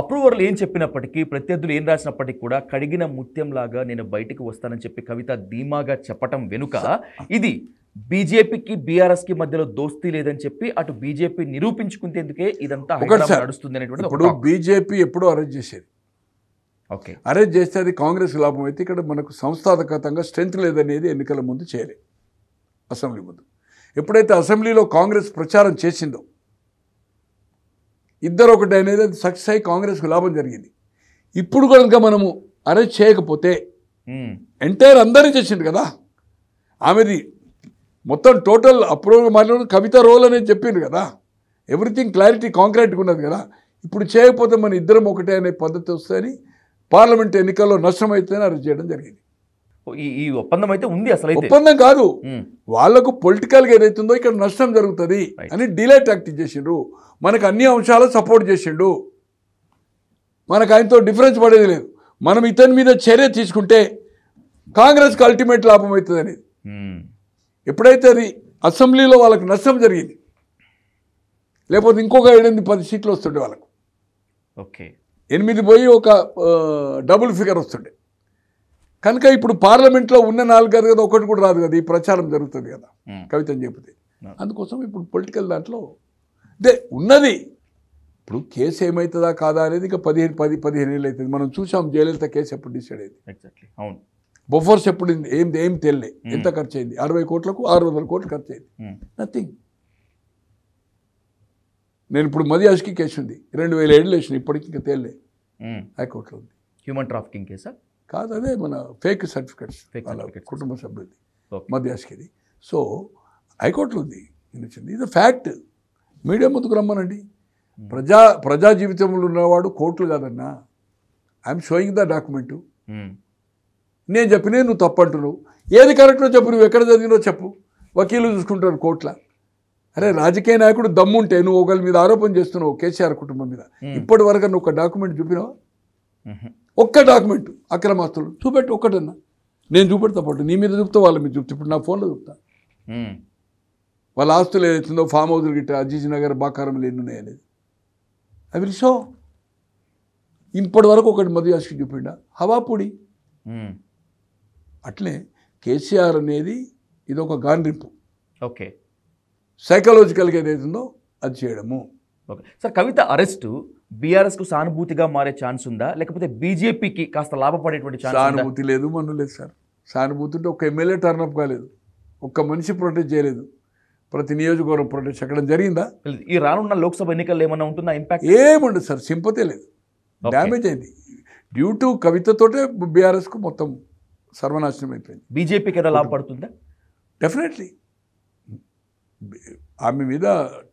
అప్రూవర్లు ఏం చెప్పినప్పటికీ ప్రత్యర్థులు ఏం రాసినప్పటికీ కూడా కడిగిన ముత్యంలాగా నేను బయటికి వస్తానని చెప్పి కవిత ధీమాగా చెప్పటం వెనుక ఇది బీజేపీకి బీఆర్ఎస్కి మధ్యలో దోస్తీ లేదని చెప్పి అటు బీజేపీ నిరూపించుకునేందుకే ఇదంతా నడుస్తుంది అనేటువంటి ఇప్పుడు బీజేపీ ఎప్పుడు అరెస్ట్ చేసేది ఓకే అరెస్ట్ చేస్తే అది కాంగ్రెస్ లాభం అయితే ఇక్కడ మనకు సంస్థాగతంగా స్ట్రెంత్ లేదనేది ఎన్నికల ముందు చేయలేదు అసెంబ్లీ ముందు ఎప్పుడైతే అసెంబ్లీలో కాంగ్రెస్ ప్రచారం చేసిందో ఇద్దరు ఒకటి అనేది అది సక్సెస్ అయ్యి కాంగ్రెస్కు లాభం జరిగింది ఇప్పుడు కనుక మనము అరెస్ట్ చేయకపోతే ఎంటైర్ అందరినీ చేసిండు కదా ఆమెది మొత్తం టోటల్ అప్రూవల్ మాట్లాడు కవిత రోల్ అనేది చెప్పిండు కదా ఎవ్రీథింగ్ క్లారిటీ కాంక్రీట్గా ఉన్నది కదా ఇప్పుడు చేయకపోతే మన ఇద్దరం ఒకటే అనే పద్ధతి వస్తుందని పార్లమెంట్ ఎన్నికల్లో అయితేనే అరెస్ట్ చేయడం జరిగింది ఈ ఒప్పందం అయితే ఉంది అసలు ఒప్పందం కాదు వాళ్లకు పొలిటికల్గా ఏదైతుందో ఇక్కడ నష్టం జరుగుతుంది అని డీలే టాక్టిక్ చేసిండు మనకు అన్ని అంశాలు సపోర్ట్ చేసిండు మనకు ఆయనతో డిఫరెన్స్ పడేది లేదు మనం ఇతని మీద చర్య తీసుకుంటే కాంగ్రెస్కి అల్టిమేట్ లాభం అవుతుంది ఎప్పుడైతే అది అసెంబ్లీలో వాళ్ళకి నష్టం జరిగింది లేకపోతే ఇంకొక ఏడెనిమిది పది సీట్లు వస్తుండే వాళ్ళకు ఓకే ఎనిమిది పోయి ఒక డబుల్ ఫిగర్ వస్తుండే కనుక ఇప్పుడు పార్లమెంట్లో ఉన్న నాలుగు కాదు కదా ఒకటి కూడా రాదు కదా ఈ ప్రచారం జరుగుతుంది కదా అని చెప్తే అందుకోసం ఇప్పుడు పొలిటికల్ దాంట్లో అంటే ఉన్నది ఇప్పుడు కేసు ఏమవుతుందా కాదా అనేది ఇంకా పదిహేను పది పదిహేను ఏళ్ళు అవుతుంది మనం చూసాం జయలలిత కేసు ఎప్పుడు డిసైడ్ అయింది అవును బొఫోర్స్ ఎప్పుడు ఏం ఏం తెల్లే ఎంత ఖర్చు అయింది అరవై కోట్లకు ఆరు వందల కోట్లు ఖర్చు అయింది నథింగ్ నేను ఇప్పుడు మదియాజ్కి కేసు ఉంది రెండు వేల ఏళ్ళు వేసిన ఇప్పటికి ఇంకా తేలే హైకోర్టులో ఉంది హ్యూమన్ ట్రాఫికింగ్ కేసా కాదు అదే మన ఫేక్ సర్టిఫికెట్స్ కుటుంబ సభ్యులది మధ్యాస్కిది సో హైకోర్టులో ఉంది నిలిచింది ఇది ఫ్యాక్ట్ మీడియా ముందుకు రమ్మనండి hmm. ప్రజా ప్రజా జీవితంలో ఉన్నవాడు కోర్టులు కాదన్నా I'm showing the document hmm. నేను చెప్పినే నువ్వు తప్పంటున్నావు ఏది కరెక్ట్లో చెప్పు నువ్వు ఎక్కడ చదివినో చెప్పు వకీలు చూసుకుంటారు కోర్టుల అరే రాజకీయ నాయకుడు దమ్ముంటే నువ్వు ఒకళ్ళ మీద ఆరోపణ చేస్తున్నావు కేసీఆర్ కుటుంబం మీద hmm. ఇప్పటి వరకు నువ్వు ఒక డాక్యుమెంట్ చూపినావా ఒక్క డాక్యుమెంట్ అక్రమాస్తులు చూపెట్టు ఒక్కటన్నా నేను చూపెడతా పాటు నీ మీద చూపుతా వాళ్ళ మీద చూపుతా ఇప్పుడు నా ఫోన్లో చూపుతా వాళ్ళ ఆస్తులు ఏదైతుందో ఫామ్ హౌస్లు గిట్ట అజీజ్ నగర్ బాకారములు ఎన్ని ఉన్నాయో లేదు ఐ విల్ ఇప్పటి వరకు ఒకటి మధు యాస్కి చూపిండా హవాపూడి అట్లే కేసీఆర్ అనేది ఇది ఒక గాండ్రింపు ఓకే సైకలాజికల్గా ఏదైతుందో అది చేయడము okay sir Kavitha arrest BRS కు సానుభూతిగా మారే ఛాన్స్ ఉందా లేకపోతే బీజేపీకి కాస్త లాభపడేటువంటి ఛాన్స్ సానుభూతి లేదు మన్ను లేదు సార్ సానుభూతి ఉంటే ఒక ఎమ్మెల్యే టర్నప్ కాలేదు ఒక్క మనిషి ప్రొటెక్ట్ చేయలేదు ప్రతి నియోజకవర్గం ప్రొటెక్ట్ చేయడం జరిగిందా ఈ రానున్న లోక్సభ ఎన్నికల్లో ఏమైనా ఉంటుందా ఇంపాక్ట్ ఏముండదు సార్ సింపతే లేదు డ్యామేజ్ అయింది డ్యూ టు కవితతోటే బీఆర్ఎస్కు మొత్తం సర్వనాశనం అయిపోయింది బీజేపీకి ఏదో లాభపడుతుందా డెఫినెట్లీ ఆమె మీద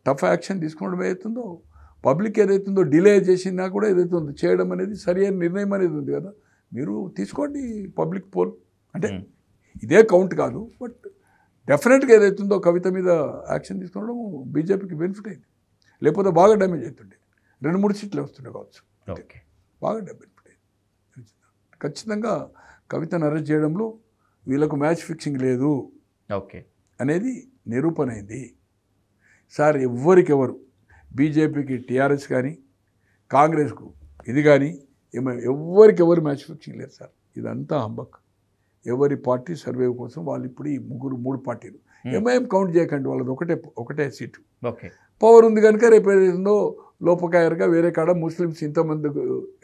టఫ్ యాక్షన్ తీసుకోవడం అవుతుందో పబ్లిక్ ఏదైతుందో డిలే చేసినా కూడా ఉందో చేయడం అనేది సరైన నిర్ణయం అనేది ఉంది కదా మీరు తీసుకోండి పబ్లిక్ పోల్ అంటే ఇదే కౌంట్ కాదు బట్ డెఫినెట్గా ఏదైతుందో కవిత మీద యాక్షన్ తీసుకోవడం బీజేపీకి బెనిఫిట్ అయింది లేకపోతే బాగా డ్యామేజ్ అవుతుండే రెండు మూడు సీట్లు వస్తుండే కావచ్చు బాగా బెనిఫిట్ అయింది ఖచ్చితంగా కవితను నరేజ్ చేయడంలో వీళ్ళకు మ్యాచ్ ఫిక్సింగ్ లేదు ఓకే అనేది నిరూపణ అయింది సార్ ఎవరికెవరు బీజేపీకి టీఆర్ఎస్ కానీ కాంగ్రెస్కు ఇది కానీ ఎవరికి ఎవరు మ్యాచ్ ఫిక్సింగ్ లేదు సార్ ఇదంతా హంబక్ ఎవరి పార్టీ సర్వే కోసం వాళ్ళు ఇప్పుడు ఈ ముగ్గురు మూడు పార్టీలు ఎంఐఎం కౌంట్ చేయకండి వాళ్ళది ఒకటే ఒకటే సీటు పవర్ ఉంది కనుక రేపు ఏదైతుందో లోపకాయరుగా వేరే కాడ ముస్లిమ్స్ ఇంతమంది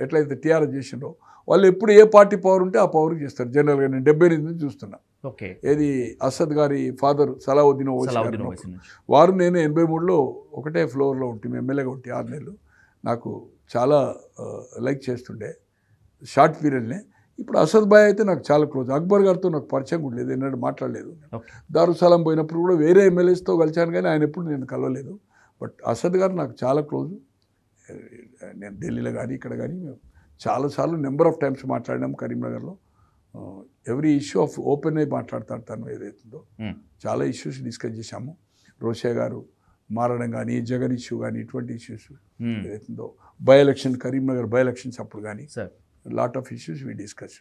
ఎట్లయితే టీఆర్ఎస్ చేసినారో వాళ్ళు ఎప్పుడు ఏ పార్టీ పవర్ ఉంటే ఆ పవర్కి చేస్తారు జనరల్గా నేను డెబ్బై ఎనిమిది చూస్తున్నా ఏది అసద్ గారి ఫాదర్ సలావుద్దీన్ ఓవైసీ వారు నేను ఎనభై మూడులో ఒకటే ఫ్లోర్లో ఉంటే ఎమ్మెల్యేగా ఉంటే ఆరు నెలలు నాకు చాలా లైక్ చేస్తుండే షార్ట్ పీరియడ్నే ఇప్పుడు అసద్ భాయ్ అయితే నాకు చాలా క్లోజ్ అక్బర్ గారితో నాకు పరిచయం కూడా లేదు ఎన్నడూ మాట్లాడలేదు దారుసలాం పోయినప్పుడు కూడా వేరే ఎమ్మెల్యేస్తో కలిశాను కానీ ఆయన ఎప్పుడు నేను కలవలేదు బట్ అసద్ గారు నాకు చాలా క్లోజ్ నేను ఢిల్లీలో కానీ ఇక్కడ కానీ మేము చాలాసార్లు నెంబర్ ఆఫ్ టైమ్స్ మాట్లాడినాం కరీంనగర్లో ఎవ్రీ ఇష్యూ ఆఫ్ ఓపెన్ అయి మాట్లాడతాడు తను ఏదైతుందో hmm. చాలా ఇష్యూస్ డిస్కస్ చేశాము రోషే గారు మారడం కానీ జగన్ ఇష్యూ కానీ ఇటువంటి ఇష్యూస్ hmm. ఏదైతుందో by election Karimnagar by elections అప్పుడు కానీ lot of issues we discuss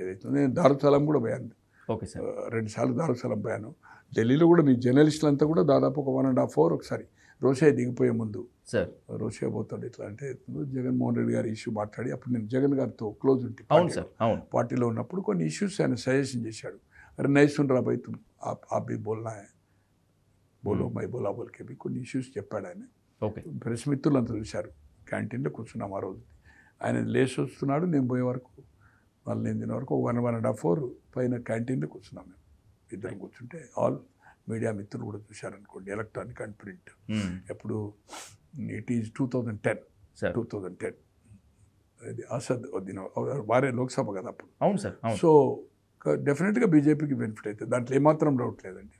ఏదైతుందో నేను దారుసలం కూడా పోయాను ఓకే సార్ రెండుసార్లు దారుసలం పోయాను ఢిల్లీలో కూడా మీ జర్నలిస్టులంతా కూడా దాదాపు ఒక వన్ అండ్ హాఫ్ అవర్ ఒకసారి రోషే దిగిపోయే ముందు సార్ రోషియా పోతాడు అంటే జగన్మోహన్ రెడ్డి గారి ఇష్యూ మాట్లాడి అప్పుడు నేను జగన్ గారితో క్లోజ్ ఉంటే అవును సార్ అవును పార్టీలో ఉన్నప్పుడు కొన్ని ఇష్యూస్ ఆయన సజెషన్ చేశాడు అరే నైసున్ రాబాయ్ తుమ్ ఆప్ బి బోల్నా బోలో hmm. మై బోలా బోల్కే బి కొన్ని ఇష్యూస్ చెప్పాడు ఆయన ఓకే ప్రెస్ మిత్రులు అంతా చూశారు క్యాంటీన్లో కూర్చున్నాం ఆ రోజు ఆయన లేచి వస్తున్నాడు నేను పోయే వరకు మళ్ళీ నేను తినే వరకు one one and half hour పైన క్యాంటీన్లో కూర్చున్నాం మేము ఇద్దరం కూర్చుంటే ఆల్ మీడియా మిత్రులు కూడా చూశారనుకోండి ఎలక్ట్రానిక్ అండ్ ప్రింట్ ఎప్పుడు it is two thousand ten sir two thousand ten అది అసద్ వద్దిన వారే లోక్సభ కదా అప్పుడు అవును సార్ సో డెఫినెట్గా బీజేపీకి బెనిఫిట్ అవుతుంది దాంట్లో ఏమాత్రం డౌట్ లేదండి